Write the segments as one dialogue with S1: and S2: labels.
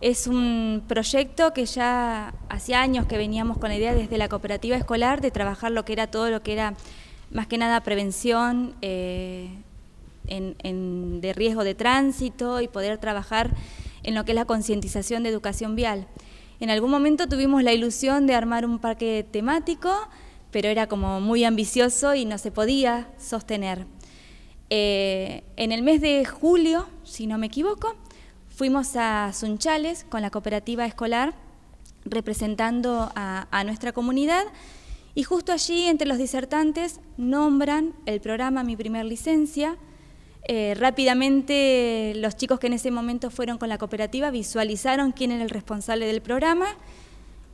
S1: Es un proyecto que ya hacía años que veníamos con la idea desde la cooperativa escolar de trabajar lo que era todo lo que era más que nada prevención eh, de riesgo de tránsito y poder trabajar en lo que es la concientización de educación vial. En algún momento tuvimos la ilusión de armar un parque temático, pero era como muy ambicioso y no se podía sostener. Eh, en el mes de julio, si no me equivoco, Fuimos a Sunchales con la cooperativa escolar representando a, nuestra comunidad y justo allí entre los disertantes nombran el programa Mi Primer Licencia, eh, rápidamente los chicos que en ese momento fueron con la cooperativa visualizaron quién era el responsable del programa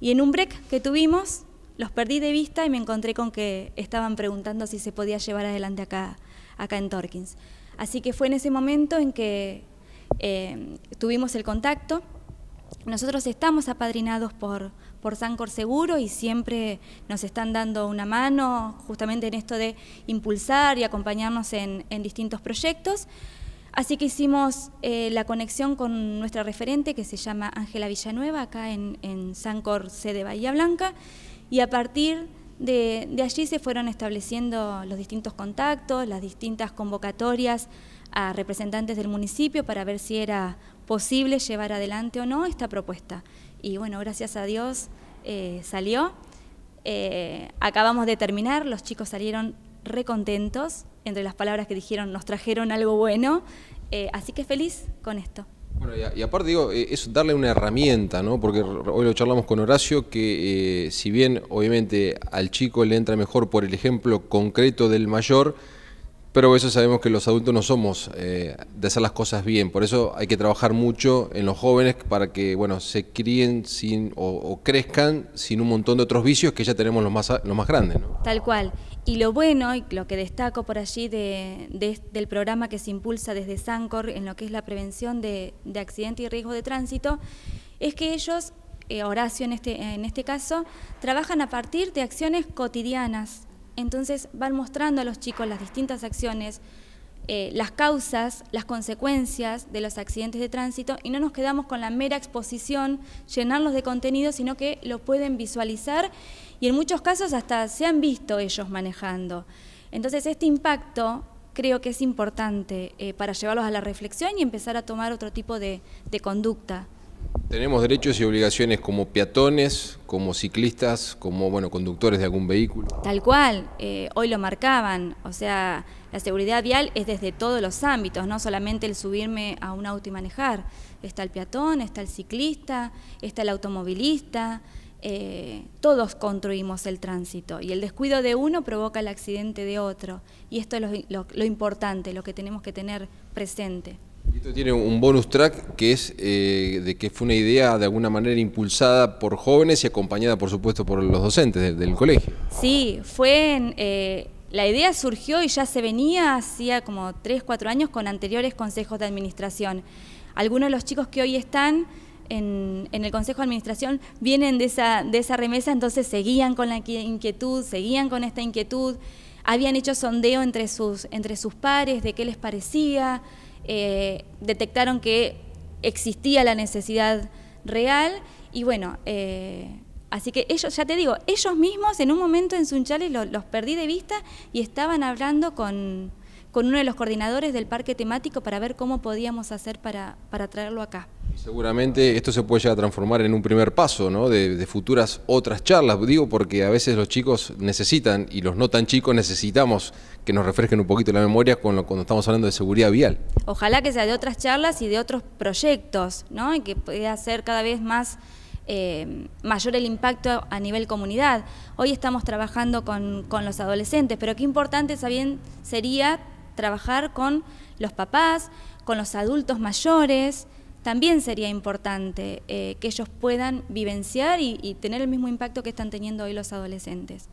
S1: y en un break que tuvimos los perdí de vista y me encontré con que estaban preguntando si se podía llevar adelante acá, acá en Torkins. Así que fue en ese momento en que Em, tuvimos el contacto. Nosotros estamos apadrinados por, por Sancor Seguro y siempre nos están dando una mano justamente en esto de impulsar y acompañarnos en, distintos proyectos. Así que hicimos eh, la conexión con nuestra referente que se llama Ángela Villanueva, acá en, en Sancor de Bahía Blanca, y a partir de de, allí se fueron estableciendo los distintos contactos, las distintas convocatorias a representantes del municipio para ver si era posible llevar adelante o no esta propuesta. Y bueno, gracias a Dios eh, salió. Eh, acabamos de terminar, los chicos salieron recontentos, entre las palabras que dijeron nos trajeron algo bueno, eh, así que feliz con esto
S2: y, aparte digo, eh, es darle una herramienta, ¿no? Porque hoy lo charlamos con Horacio, que eh, si bien obviamente al chico le entra mejor por el ejemplo concreto del mayor, pero eso sabemos que los adultos no somos eh, de hacer las cosas bien. Por eso hay que trabajar mucho en los jóvenes para que bueno se críen sin o, crezcan sin un montón de otros vicios que ya tenemos los más, los más grandes. ¿no?
S1: Tal cual. Y lo bueno y lo que destaco por allí de, del programa que se impulsa desde Sancor en lo que es la prevención de, de y riesgo de tránsito es que ellos, eh, Horacio en este, en este caso, trabajan a partir de acciones cotidianas entonces van mostrando a los chicos las distintas acciones, eh, las causas, las consecuencias de los accidentes de tránsito y no nos quedamos con la mera exposición, llenarlos de contenido, sino que lo pueden visualizar y en muchos casos hasta se han visto ellos manejando. Entonces este impacto creo que es importante eh, para llevarlos a la reflexión y empezar a tomar otro tipo de conducta.
S2: Tenemos derechos y obligaciones como peatones, como ciclistas, como bueno, conductores de algún vehículo.
S1: Tal cual, eh, hoy lo marcaban, o sea, la seguridad vial es desde todos los ámbitos, no solamente el subirme a un auto y manejar. Está el peatón, está el ciclista, está el automovilista, eh, todos construimos el tránsito y el descuido de uno provoca el accidente de otro. Y esto es lo importante, lo que tenemos que tener presente.
S2: Esto tiene un bonus track que es eh, de que fue una idea de alguna manera impulsada por jóvenes y acompañada, por supuesto, por los docentes del, colegio.
S1: Sí, fue eh, la idea surgió y ya se venía hacía como 3, 4 años con anteriores consejos de administración. Algunos de los chicos que hoy están en, en, el Consejo de Administración vienen de esa, de esa remesa, entonces seguían con la inquietud, seguían con esta inquietud, habían hecho sondeo entre sus, entre sus pares de qué les parecía, eh, detectaron que existía la necesidad real y bueno, eh, así que ellos, ya te digo, ellos mismos en un momento en Sunchales los perdí de vista y estaban hablando con, con uno de los coordinadores del parque temático para ver cómo podíamos hacer para, para traerlo acá.
S2: seguramente esto se puede llegar a transformar en un primer paso de, futuras otras charlas, digo porque a veces los chicos necesitan y los no tan chicos necesitamos que nos refresquen un poquito la memoria cuando estamos hablando de seguridad vial. Ojalá
S1: que sea de otras charlas y de otros proyectos, ¿no? y que pueda ser cada vez más... Eh, mayor el impacto a nivel comunidad. Hoy estamos trabajando con, con, los adolescentes, pero qué importante también sería trabajar con los papás, con los adultos mayores, también sería importante eh, que ellos puedan vivenciar y tener el mismo impacto que están teniendo hoy los adolescentes.